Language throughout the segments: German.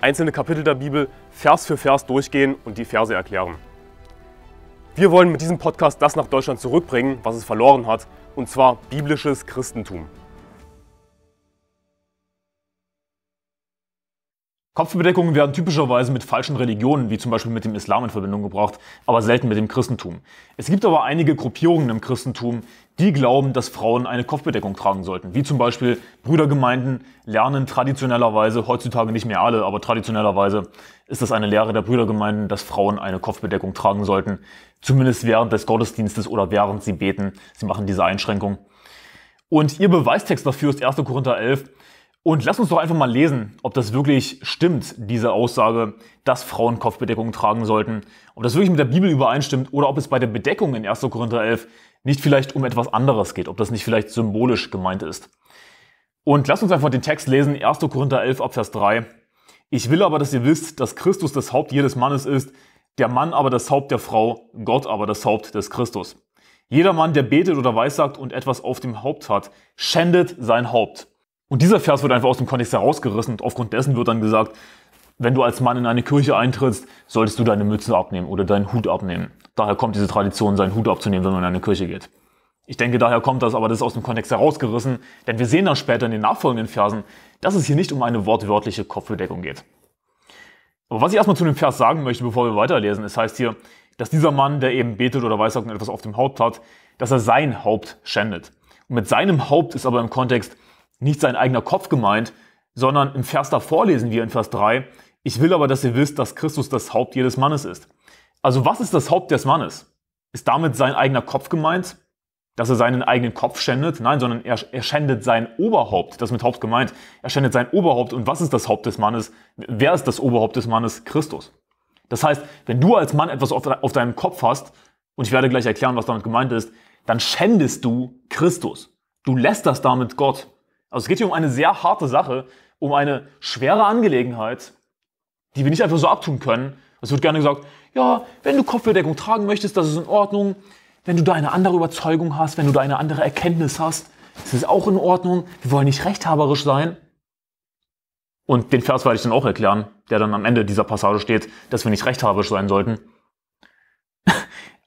einzelne Kapitel der Bibel Vers für Vers durchgehen und die Verse erklären. Wir wollen mit diesem Podcast das nach Deutschland zurückbringen, was es verloren hat, und zwar biblisches Christentum. Kopfbedeckungen werden typischerweise mit falschen Religionen, wie zum Beispiel mit dem Islam, in Verbindung gebracht, aber selten mit dem Christentum. Es gibt aber einige Gruppierungen im Christentum, die glauben, dass Frauen eine Kopfbedeckung tragen sollten, wie zum Beispiel Brüdergemeinden lernen traditionellerweise, heutzutage nicht mehr alle, aber traditionellerweise ist das eine Lehre der Brüdergemeinden, dass Frauen eine Kopfbedeckung tragen sollten, zumindest während des Gottesdienstes oder während sie beten. Sie machen diese Einschränkung. Und ihr Beweistext dafür ist 1. Korinther 11, und lass uns doch einfach mal lesen, ob das wirklich stimmt, diese Aussage, dass Frauen Kopfbedeckungen tragen sollten. Ob das wirklich mit der Bibel übereinstimmt oder ob es bei der Bedeckung in 1. Korinther 11 nicht vielleicht um etwas anderes geht, ob das nicht vielleicht symbolisch gemeint ist. Und lass uns einfach den Text lesen, 1. Korinther 11 Abvers 3. Ich will aber, dass ihr wisst, dass Christus das Haupt jedes Mannes ist, der Mann aber das Haupt der Frau, Gott aber das Haupt des Christus. Jeder Mann, der betet oder weissagt und etwas auf dem Haupt hat, schändet sein Haupt. Und dieser Vers wird einfach aus dem Kontext herausgerissen und aufgrund dessen wird dann gesagt, wenn du als Mann in eine Kirche eintrittst, solltest du deine Mütze abnehmen oder deinen Hut abnehmen. Daher kommt diese Tradition, seinen Hut abzunehmen, wenn man in eine Kirche geht. Ich denke, daher kommt das, aber das ist aus dem Kontext herausgerissen, denn wir sehen dann später in den nachfolgenden Versen, dass es hier nicht um eine wortwörtliche Kopfbedeckung geht. Aber was ich erstmal zu dem Vers sagen möchte, bevor wir weiterlesen, es heißt hier, dass dieser Mann, der eben betet oder weissagt und etwas auf dem Haupt hat, dass er sein Haupt schändet. Und mit seinem Haupt ist aber im Kontext nicht sein eigener Kopf gemeint, sondern im Vers davor lesen wir in Vers 3, ich will aber, dass ihr wisst, dass Christus das Haupt jedes Mannes ist. Also was ist das Haupt des Mannes? Ist damit sein eigener Kopf gemeint? Dass er seinen eigenen Kopf schändet? Nein, sondern er, er schändet sein Oberhaupt. Das mit Haupt gemeint. Er schändet sein Oberhaupt. Und was ist das Haupt des Mannes? Wer ist das Oberhaupt des Mannes? Christus. Das heißt, wenn du als Mann etwas auf, auf deinem Kopf hast, und ich werde gleich erklären, was damit gemeint ist, dann schändest du Christus. Du lässt das damit Gott. Also es geht hier um eine sehr harte Sache, um eine schwere Angelegenheit, die wir nicht einfach so abtun können. Es wird gerne gesagt, ja, wenn du Kopfbedeckung tragen möchtest, das ist in Ordnung. Wenn du da eine andere Überzeugung hast, wenn du da eine andere Erkenntnis hast, das ist auch in Ordnung. Wir wollen nicht rechthaberisch sein. Und den Vers werde ich dann auch erklären, der dann am Ende dieser Passage steht, dass wir nicht rechthaberisch sein sollten.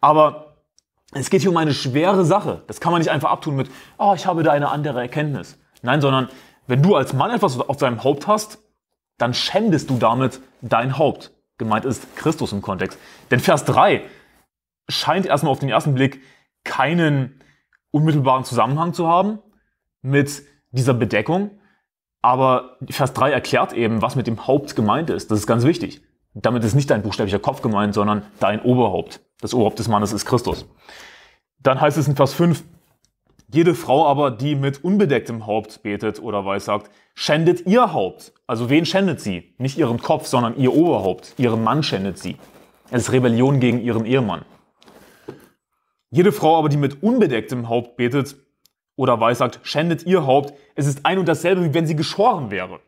Aber es geht hier um eine schwere Sache. Das kann man nicht einfach abtun mit, oh, ich habe da eine andere Erkenntnis. Nein, sondern wenn du als Mann etwas auf deinem Haupt hast, dann schändest du damit dein Haupt. Gemeint ist Christus im Kontext. Denn Vers 3 scheint erstmal auf den ersten Blick keinen unmittelbaren Zusammenhang zu haben mit dieser Bedeckung. Aber Vers 3 erklärt eben, was mit dem Haupt gemeint ist. Das ist ganz wichtig. Damit ist nicht dein buchstäblicher Kopf gemeint, sondern dein Oberhaupt. Das Oberhaupt des Mannes ist Christus. Dann heißt es in Vers 5, jede Frau aber, die mit unbedecktem Haupt betet oder weissagt, schändet ihr Haupt. Also wen schändet sie? Nicht ihren Kopf, sondern ihr Oberhaupt. Ihren Mann schändet sie. Es ist Rebellion gegen ihren Ehemann. Jede Frau aber, die mit unbedecktem Haupt betet oder weissagt, schändet ihr Haupt. Es ist ein und dasselbe, wie wenn sie geschoren wäre.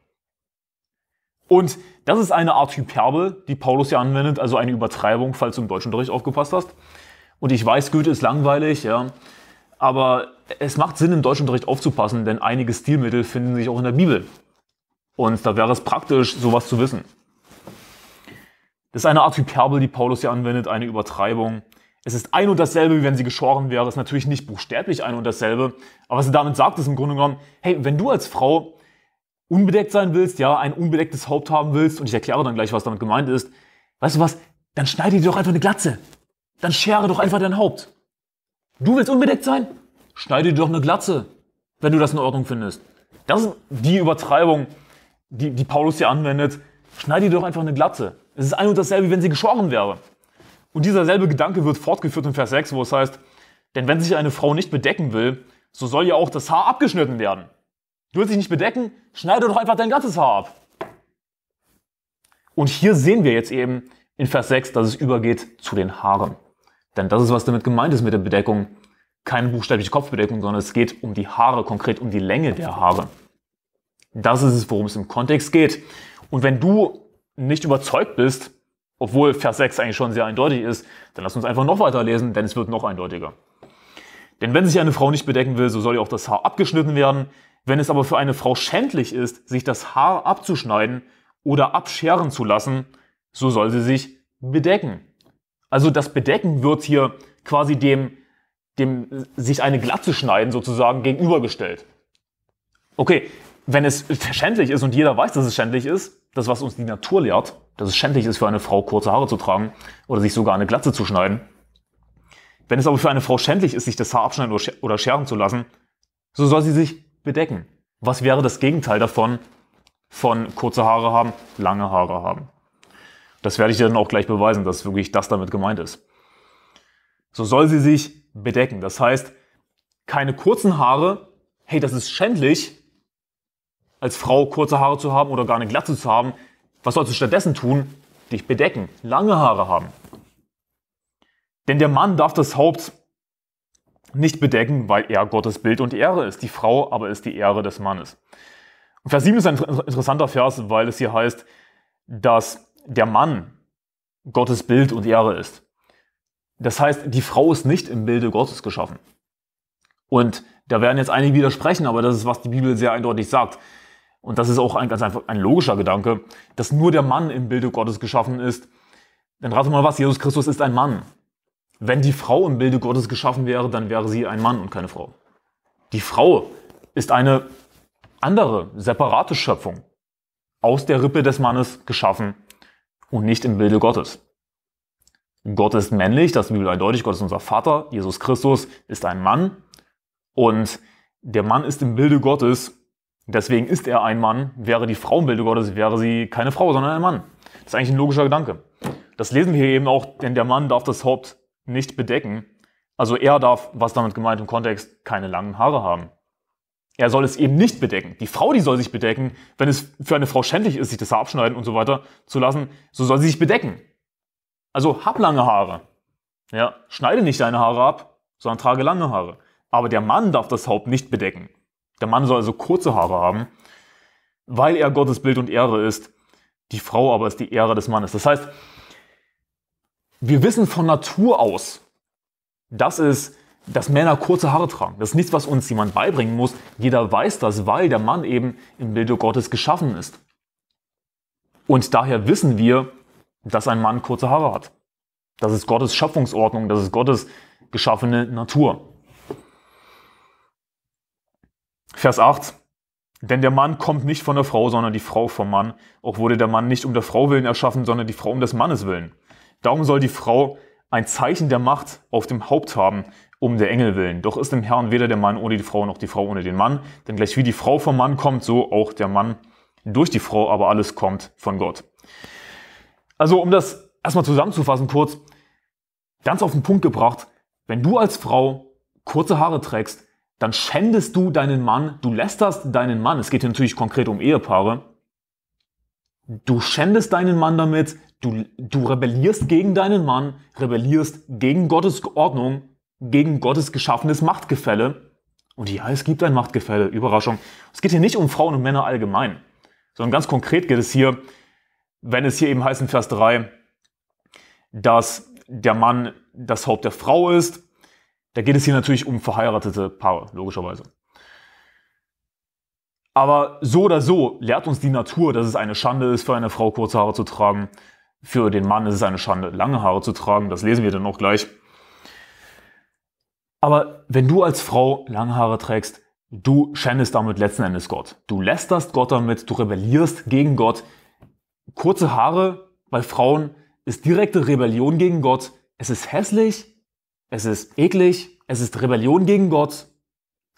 Und das ist eine Art Hyperbel, die Paulus hier anwendet, also eine Übertreibung, falls du im deutschen Unterricht aufgepasst hast. Und ich weiß, Goethe ist langweilig, ja. Aber es macht Sinn, im Deutschunterricht aufzupassen, denn einige Stilmittel finden sich auch in der Bibel. Und da wäre es praktisch, sowas zu wissen. Das ist eine Art Hyperbel, die Paulus hier anwendet, eine Übertreibung. Es ist ein und dasselbe, wie wenn sie geschoren wäre. Es ist natürlich nicht buchstäblich ein und dasselbe. Aber was er damit sagt, ist im Grunde genommen, hey, wenn du als Frau unbedeckt sein willst, ja, ein unbedecktes Haupt haben willst, und ich erkläre dann gleich, was damit gemeint ist, weißt du was, dann schneide dir doch einfach eine Glatze. Dann schere doch einfach dein Haupt. Du willst unbedeckt sein? Schneide dir doch eine Glatze, wenn du das in Ordnung findest. Das ist die Übertreibung, die, die Paulus hier anwendet. Schneide dir doch einfach eine Glatze. Es ist ein und dasselbe, wie wenn sie geschoren wäre. Und dieser selbe Gedanke wird fortgeführt in Vers 6, wo es heißt, denn wenn sich eine Frau nicht bedecken will, so soll ja auch das Haar abgeschnitten werden. Du willst dich nicht bedecken, schneide doch einfach dein ganzes Haar ab. Und hier sehen wir jetzt eben in Vers 6, dass es übergeht zu den Haaren. Denn das ist, was damit gemeint ist mit der Bedeckung. Keine buchstäbliche Kopfbedeckung, sondern es geht um die Haare, konkret um die Länge der Haare. Das ist es, worum es im Kontext geht. Und wenn du nicht überzeugt bist, obwohl Vers 6 eigentlich schon sehr eindeutig ist, dann lass uns einfach noch weiter lesen, denn es wird noch eindeutiger. Denn wenn sich eine Frau nicht bedecken will, so soll ihr auch das Haar abgeschnitten werden. Wenn es aber für eine Frau schändlich ist, sich das Haar abzuschneiden oder abscheren zu lassen, so soll sie sich bedecken. Also das Bedecken wird hier quasi dem, dem sich eine Glatze schneiden sozusagen gegenübergestellt. Okay, wenn es schändlich ist und jeder weiß, dass es schändlich ist, das was uns die Natur lehrt, dass es schändlich ist für eine Frau kurze Haare zu tragen oder sich sogar eine Glatze zu schneiden. Wenn es aber für eine Frau schändlich ist, sich das Haar abschneiden oder scheren zu lassen, so soll sie sich bedecken. Was wäre das Gegenteil davon, von kurze Haare haben, lange Haare haben? Das werde ich dir dann auch gleich beweisen, dass wirklich das damit gemeint ist. So soll sie sich bedecken. Das heißt, keine kurzen Haare, hey, das ist schändlich, als Frau kurze Haare zu haben oder gar eine Glatze zu haben. Was sollst du stattdessen tun? Dich bedecken, lange Haare haben. Denn der Mann darf das Haupt nicht bedecken, weil er Gottes Bild und Ehre ist, die Frau aber ist die Ehre des Mannes. Und Vers 7 ist ein interessanter Vers, weil es hier heißt, dass der Mann Gottes Bild und Ehre ist. Das heißt, die Frau ist nicht im Bilde Gottes geschaffen. Und da werden jetzt einige widersprechen, aber das ist, was die Bibel sehr eindeutig sagt. Und das ist auch ein ganz einfach ein logischer Gedanke, dass nur der Mann im Bilde Gottes geschaffen ist. Dann rate mal was, Jesus Christus ist ein Mann. Wenn die Frau im Bilde Gottes geschaffen wäre, dann wäre sie ein Mann und keine Frau. Die Frau ist eine andere, separate Schöpfung, aus der Rippe des Mannes geschaffen und nicht im Bilde Gottes. Gott ist männlich, das ist eindeutig, Gott ist unser Vater, Jesus Christus ist ein Mann und der Mann ist im Bilde Gottes, deswegen ist er ein Mann. Wäre die Frau im Bilde Gottes, wäre sie keine Frau, sondern ein Mann. Das ist eigentlich ein logischer Gedanke. Das lesen wir hier eben auch, denn der Mann darf das Haupt nicht bedecken. Also er darf, was damit gemeint im Kontext, keine langen Haare haben. Er soll es eben nicht bedecken. Die Frau, die soll sich bedecken. Wenn es für eine Frau schändlich ist, sich das Haar abschneiden und so weiter zu lassen, so soll sie sich bedecken. Also hab lange Haare. Ja, schneide nicht deine Haare ab, sondern trage lange Haare. Aber der Mann darf das Haupt nicht bedecken. Der Mann soll also kurze Haare haben, weil er Gottes Bild und Ehre ist. Die Frau aber ist die Ehre des Mannes. Das heißt, wir wissen von Natur aus, dass es dass Männer kurze Haare tragen. Das ist nichts, was uns jemand beibringen muss. Jeder weiß das, weil der Mann eben im Bilde Gottes geschaffen ist. Und daher wissen wir, dass ein Mann kurze Haare hat. Das ist Gottes Schöpfungsordnung, das ist Gottes geschaffene Natur. Vers 8. Denn der Mann kommt nicht von der Frau, sondern die Frau vom Mann. Auch wurde der Mann nicht um der Frau willen erschaffen, sondern die Frau um des Mannes willen. Darum soll die Frau ein Zeichen der Macht auf dem Haupt haben, um der Engel willen. Doch ist im Herrn weder der Mann ohne die Frau noch die Frau ohne den Mann. Denn gleich wie die Frau vom Mann kommt, so auch der Mann durch die Frau, aber alles kommt von Gott. Also um das erstmal zusammenzufassen kurz, ganz auf den Punkt gebracht, wenn du als Frau kurze Haare trägst, dann schändest du deinen Mann, du lästerst deinen Mann, es geht hier natürlich konkret um Ehepaare, du schändest deinen Mann damit, du, du rebellierst gegen deinen Mann, rebellierst gegen Gottes Ordnung gegen Gottes geschaffenes Machtgefälle. Und ja, es gibt ein Machtgefälle, Überraschung. Es geht hier nicht um Frauen und Männer allgemein, sondern ganz konkret geht es hier, wenn es hier eben heißt in Vers 3, dass der Mann das Haupt der Frau ist, da geht es hier natürlich um verheiratete Paare, logischerweise. Aber so oder so lehrt uns die Natur, dass es eine Schande ist, für eine Frau kurze Haare zu tragen. Für den Mann ist es eine Schande, lange Haare zu tragen. Das lesen wir dann auch gleich. Aber wenn du als Frau lange Haare trägst, du schändest damit letzten Endes Gott. Du lästerst Gott damit, du rebellierst gegen Gott. Kurze Haare bei Frauen ist direkte Rebellion gegen Gott. Es ist hässlich, es ist eklig, es ist Rebellion gegen Gott.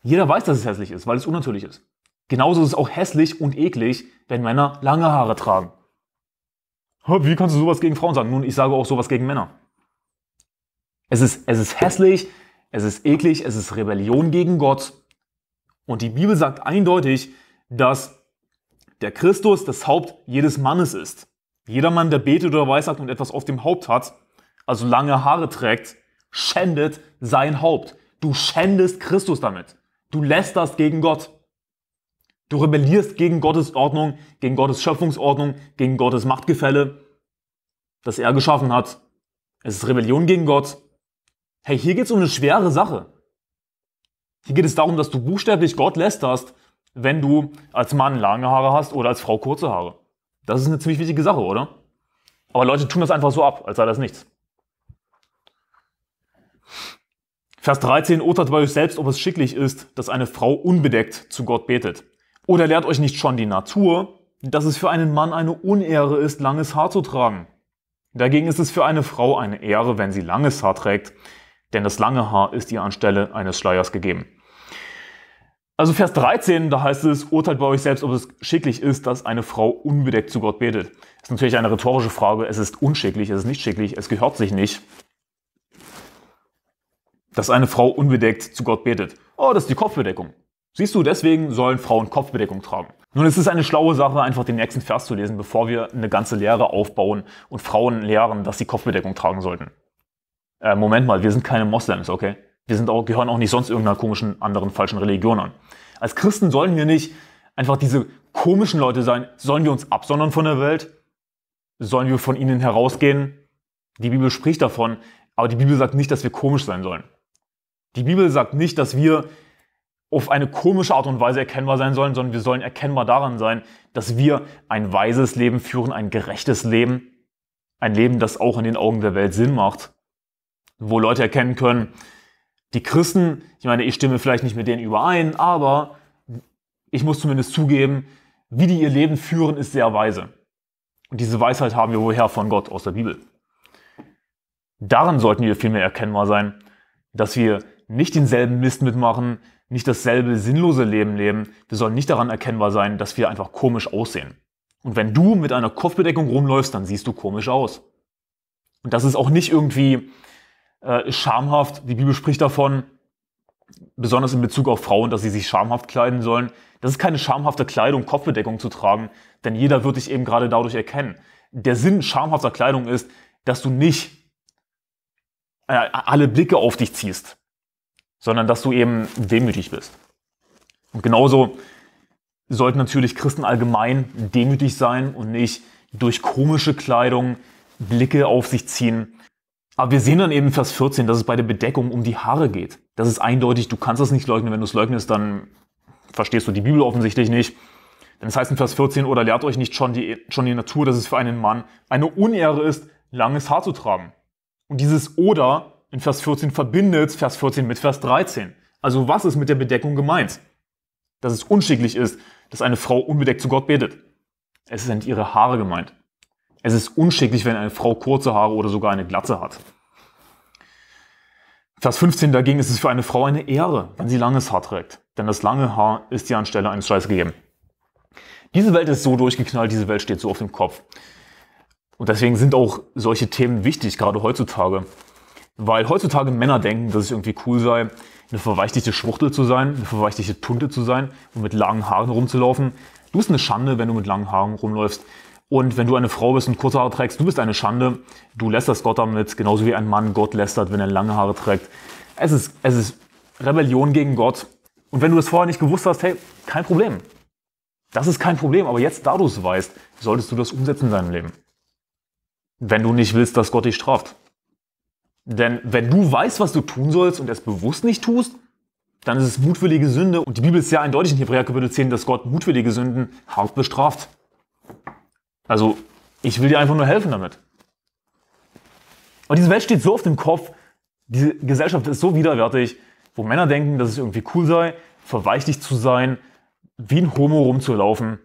Jeder weiß, dass es hässlich ist, weil es unnatürlich ist. Genauso ist es auch hässlich und eklig, wenn Männer lange Haare tragen. Wie kannst du sowas gegen Frauen sagen? Nun, ich sage auch sowas gegen Männer. Es ist, es ist hässlich, es ist eklig, es ist Rebellion gegen Gott. Und die Bibel sagt eindeutig, dass der Christus das Haupt jedes Mannes ist. Jeder Mann, der betet oder weiß weissagt und etwas auf dem Haupt hat, also lange Haare trägt, schändet sein Haupt. Du schändest Christus damit. Du lästerst gegen Gott. Du rebellierst gegen Gottes Ordnung, gegen Gottes Schöpfungsordnung, gegen Gottes Machtgefälle, das er geschaffen hat. Es ist Rebellion gegen Gott hey, hier geht es um eine schwere Sache. Hier geht es darum, dass du buchstäblich Gott lästerst, wenn du als Mann lange Haare hast oder als Frau kurze Haare. Das ist eine ziemlich wichtige Sache, oder? Aber Leute tun das einfach so ab, als sei das nichts. Vers 13, urteilt bei euch selbst, ob es schicklich ist, dass eine Frau unbedeckt zu Gott betet. Oder lehrt euch nicht schon die Natur, dass es für einen Mann eine Unehre ist, langes Haar zu tragen. Dagegen ist es für eine Frau eine Ehre, wenn sie langes Haar trägt, denn das lange Haar ist ihr anstelle eines Schleiers gegeben. Also Vers 13, da heißt es, urteilt bei euch selbst, ob es schicklich ist, dass eine Frau unbedeckt zu Gott betet. Das ist natürlich eine rhetorische Frage. Es ist unschicklich, es ist nicht schicklich, es gehört sich nicht, dass eine Frau unbedeckt zu Gott betet. Oh, das ist die Kopfbedeckung. Siehst du, deswegen sollen Frauen Kopfbedeckung tragen. Nun, es ist eine schlaue Sache, einfach den nächsten Vers zu lesen, bevor wir eine ganze Lehre aufbauen und Frauen lehren, dass sie Kopfbedeckung tragen sollten äh, Moment mal, wir sind keine Moslems, okay? Wir sind auch, gehören auch nicht sonst irgendeiner komischen, anderen, falschen Religion an. Als Christen sollen wir nicht einfach diese komischen Leute sein. Sollen wir uns absondern von der Welt? Sollen wir von ihnen herausgehen? Die Bibel spricht davon, aber die Bibel sagt nicht, dass wir komisch sein sollen. Die Bibel sagt nicht, dass wir auf eine komische Art und Weise erkennbar sein sollen, sondern wir sollen erkennbar daran sein, dass wir ein weises Leben führen, ein gerechtes Leben, ein Leben, das auch in den Augen der Welt Sinn macht wo Leute erkennen können, die Christen, ich meine, ich stimme vielleicht nicht mit denen überein, aber ich muss zumindest zugeben, wie die ihr Leben führen, ist sehr weise. Und diese Weisheit haben wir woher von Gott aus der Bibel. Daran sollten wir vielmehr erkennbar sein, dass wir nicht denselben Mist mitmachen, nicht dasselbe sinnlose Leben leben. Wir sollen nicht daran erkennbar sein, dass wir einfach komisch aussehen. Und wenn du mit einer Kopfbedeckung rumläufst, dann siehst du komisch aus. Und das ist auch nicht irgendwie äh, ist schamhaft. Die Bibel spricht davon, besonders in Bezug auf Frauen, dass sie sich schamhaft kleiden sollen. Das ist keine schamhafte Kleidung, Kopfbedeckung zu tragen, denn jeder wird dich eben gerade dadurch erkennen. Der Sinn schamhafter Kleidung ist, dass du nicht äh, alle Blicke auf dich ziehst, sondern dass du eben demütig bist. Und genauso sollten natürlich Christen allgemein demütig sein und nicht durch komische Kleidung Blicke auf sich ziehen aber wir sehen dann eben Vers 14, dass es bei der Bedeckung um die Haare geht. Das ist eindeutig, du kannst das nicht leugnen. Wenn du es leugnest, dann verstehst du die Bibel offensichtlich nicht. Denn es heißt in Vers 14, oder lehrt euch nicht schon die, schon die Natur, dass es für einen Mann eine Unehre ist, langes Haar zu tragen. Und dieses oder in Vers 14 verbindet Vers 14 mit Vers 13. Also was ist mit der Bedeckung gemeint? Dass es unschicklich ist, dass eine Frau unbedeckt zu Gott betet. Es sind ihre Haare gemeint. Es ist unschicklich, wenn eine Frau kurze Haare oder sogar eine Glatze hat. Vers 15 dagegen ist es für eine Frau eine Ehre, wenn sie langes Haar trägt, denn das lange Haar ist ihr anstelle eines Scheißes gegeben. Diese Welt ist so durchgeknallt, diese Welt steht so auf dem Kopf. Und deswegen sind auch solche Themen wichtig, gerade heutzutage. Weil heutzutage Männer denken, dass es irgendwie cool sei, eine verweichlichte Schwuchtel zu sein, eine verweichlichte Tunte zu sein und mit langen Haaren rumzulaufen. Du bist eine Schande, wenn du mit langen Haaren rumläufst. Und wenn du eine Frau bist und kurze Haare trägst, du bist eine Schande. Du lästerst Gott damit, genauso wie ein Mann Gott lästert, wenn er lange Haare trägt. Es ist, es ist Rebellion gegen Gott. Und wenn du es vorher nicht gewusst hast, hey, kein Problem. Das ist kein Problem, aber jetzt, da du es weißt, solltest du das umsetzen in deinem Leben. Wenn du nicht willst, dass Gott dich straft. Denn wenn du weißt, was du tun sollst und es bewusst nicht tust, dann ist es mutwillige Sünde. Und die Bibel ist sehr eindeutig in Hebräer Kapitel 10, dass Gott mutwillige Sünden hart bestraft. Also, ich will dir einfach nur helfen damit. Und diese Welt steht so auf dem Kopf, diese Gesellschaft ist so widerwärtig, wo Männer denken, dass es irgendwie cool sei, verweichlicht zu sein, wie ein Homo rumzulaufen,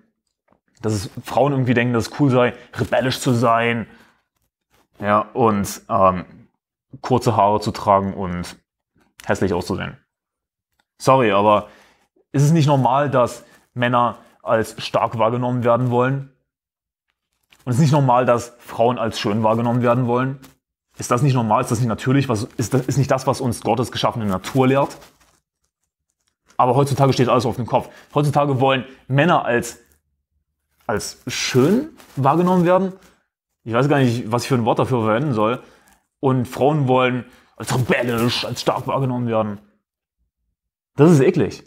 dass es Frauen irgendwie denken, dass es cool sei, rebellisch zu sein, ja, und ähm, kurze Haare zu tragen und hässlich auszusehen. Sorry, aber ist es nicht normal, dass Männer als stark wahrgenommen werden wollen? Und es ist nicht normal, dass Frauen als schön wahrgenommen werden wollen. Ist das nicht normal? Ist das nicht natürlich? Was, ist, das, ist nicht das, was uns Gottes geschaffene Natur lehrt? Aber heutzutage steht alles auf dem Kopf. Heutzutage wollen Männer als, als schön wahrgenommen werden. Ich weiß gar nicht, was ich für ein Wort dafür verwenden soll. Und Frauen wollen als rebellisch, als stark wahrgenommen werden. Das ist eklig.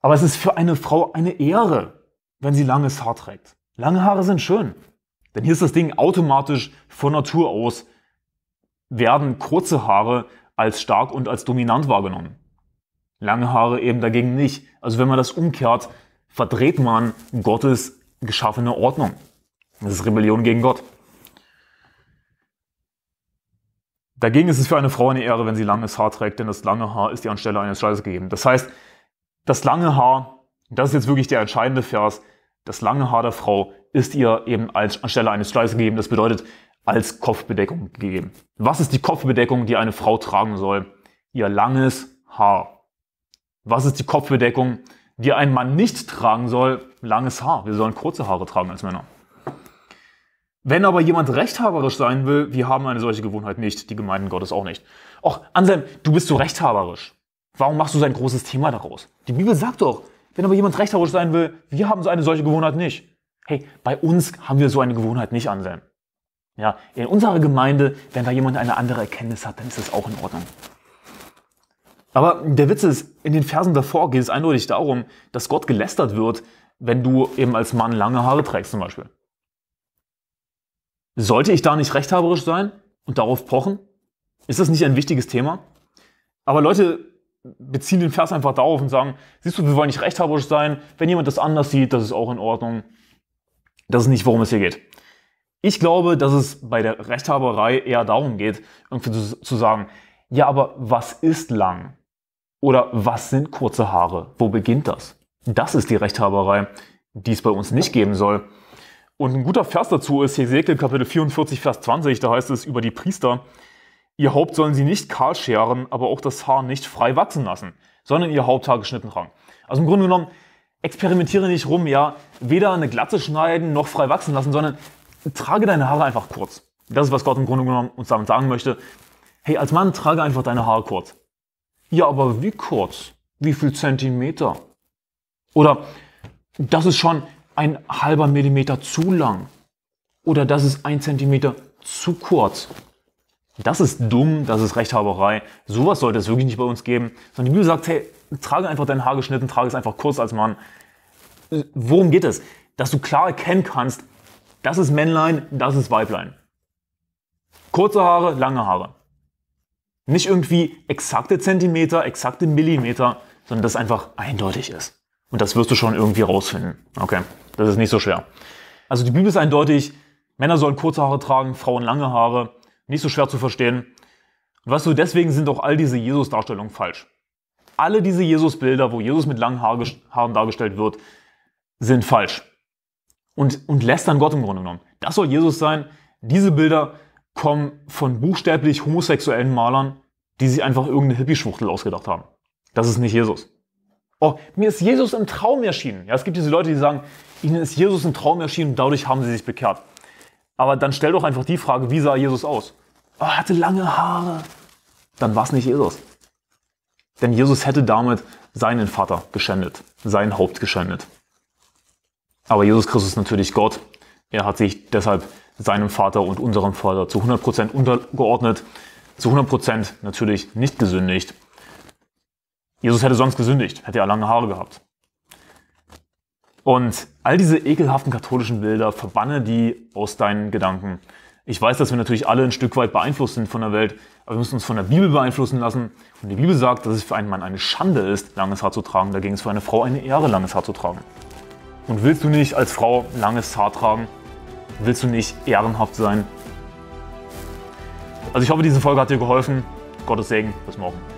Aber es ist für eine Frau eine Ehre, wenn sie langes Haar trägt. Lange Haare sind schön, denn hier ist das Ding automatisch von Natur aus, werden kurze Haare als stark und als dominant wahrgenommen. Lange Haare eben dagegen nicht. Also wenn man das umkehrt, verdreht man Gottes geschaffene Ordnung. Das ist Rebellion gegen Gott. Dagegen ist es für eine Frau eine Ehre, wenn sie langes Haar trägt, denn das lange Haar ist ihr anstelle eines Scheißes gegeben. Das heißt, das lange Haar, das ist jetzt wirklich der entscheidende Vers, das lange Haar der Frau ist ihr eben als, anstelle eines Schleiß gegeben. Das bedeutet als Kopfbedeckung gegeben. Was ist die Kopfbedeckung, die eine Frau tragen soll? Ihr langes Haar. Was ist die Kopfbedeckung, die ein Mann nicht tragen soll? Langes Haar. Wir sollen kurze Haare tragen als Männer. Wenn aber jemand rechthaberisch sein will, wir haben eine solche Gewohnheit nicht, die Gemeinden Gottes auch nicht. Och, Anselm, du bist so rechthaberisch. Warum machst du so ein großes Thema daraus? Die Bibel sagt doch, wenn aber jemand rechthaberisch sein will, wir haben so eine solche Gewohnheit nicht. Hey, bei uns haben wir so eine Gewohnheit nicht, Anselm. Ja, in unserer Gemeinde, wenn da jemand eine andere Erkenntnis hat, dann ist das auch in Ordnung. Aber der Witz ist, in den Versen davor geht es eindeutig darum, dass Gott gelästert wird, wenn du eben als Mann lange Haare trägst zum Beispiel. Sollte ich da nicht rechthaberisch sein und darauf pochen? Ist das nicht ein wichtiges Thema? Aber Leute, beziehen den Vers einfach darauf und sagen, siehst du, wir wollen nicht rechthaberisch sein. Wenn jemand das anders sieht, das ist auch in Ordnung. Das ist nicht, worum es hier geht. Ich glaube, dass es bei der Rechthaberei eher darum geht, irgendwie zu, zu sagen, ja, aber was ist lang? Oder was sind kurze Haare? Wo beginnt das? Das ist die Rechthaberei, die es bei uns nicht geben soll. Und ein guter Vers dazu ist Hesekiel Kapitel 44, Vers 20, da heißt es über die Priester, Ihr Haupt sollen sie nicht kahl scheren, aber auch das Haar nicht frei wachsen lassen, sondern ihr Haupthaar geschnitten tragen. Also im Grunde genommen, experimentiere nicht rum, ja, weder eine Glatze schneiden noch frei wachsen lassen, sondern trage deine Haare einfach kurz. Das ist, was Gott im Grunde genommen uns damit sagen möchte. Hey, als Mann trage einfach deine Haare kurz. Ja, aber wie kurz? Wie viel Zentimeter? Oder das ist schon ein halber Millimeter zu lang. Oder das ist ein Zentimeter zu kurz. Das ist dumm, das ist Rechthaberei. Sowas sollte es wirklich nicht bei uns geben. Sondern die Bibel sagt, hey, trage einfach dein Haar geschnitten, trage es einfach kurz als Mann. Worum geht es? Dass du klar erkennen kannst, das ist Männlein, das ist Weiblein. Kurze Haare, lange Haare. Nicht irgendwie exakte Zentimeter, exakte Millimeter, sondern das einfach eindeutig ist. Und das wirst du schon irgendwie rausfinden. Okay, das ist nicht so schwer. Also die Bibel ist eindeutig, Männer sollen kurze Haare tragen, Frauen lange Haare nicht so schwer zu verstehen. Und weißt du, deswegen sind auch all diese Jesus-Darstellungen falsch. Alle diese Jesus-Bilder, wo Jesus mit langen Haaren dargestellt wird, sind falsch. Und, und lästern Gott im Grunde genommen. Das soll Jesus sein. Diese Bilder kommen von buchstäblich homosexuellen Malern, die sich einfach irgendeine Hippie-Schwuchtel ausgedacht haben. Das ist nicht Jesus. Oh, mir ist Jesus im Traum erschienen. Ja, es gibt diese Leute, die sagen, ihnen ist Jesus im Traum erschienen und dadurch haben sie sich bekehrt. Aber dann stell doch einfach die Frage, wie sah Jesus aus? Oh, er hatte lange Haare. Dann war es nicht Jesus. Denn Jesus hätte damit seinen Vater geschändet, sein Haupt geschändet. Aber Jesus Christus ist natürlich Gott. Er hat sich deshalb seinem Vater und unserem Vater zu 100% untergeordnet, zu 100% natürlich nicht gesündigt. Jesus hätte sonst gesündigt, hätte er lange Haare gehabt. Und all diese ekelhaften katholischen Bilder, verbanne die aus deinen Gedanken. Ich weiß, dass wir natürlich alle ein Stück weit beeinflusst sind von der Welt, aber wir müssen uns von der Bibel beeinflussen lassen. Und die Bibel sagt, dass es für einen Mann eine Schande ist, langes Haar zu tragen. Dagegen ist es für eine Frau eine Ehre, langes Haar zu tragen. Und willst du nicht als Frau langes Haar tragen? Willst du nicht ehrenhaft sein? Also ich hoffe, diese Folge hat dir geholfen. Gottes Segen. Bis morgen.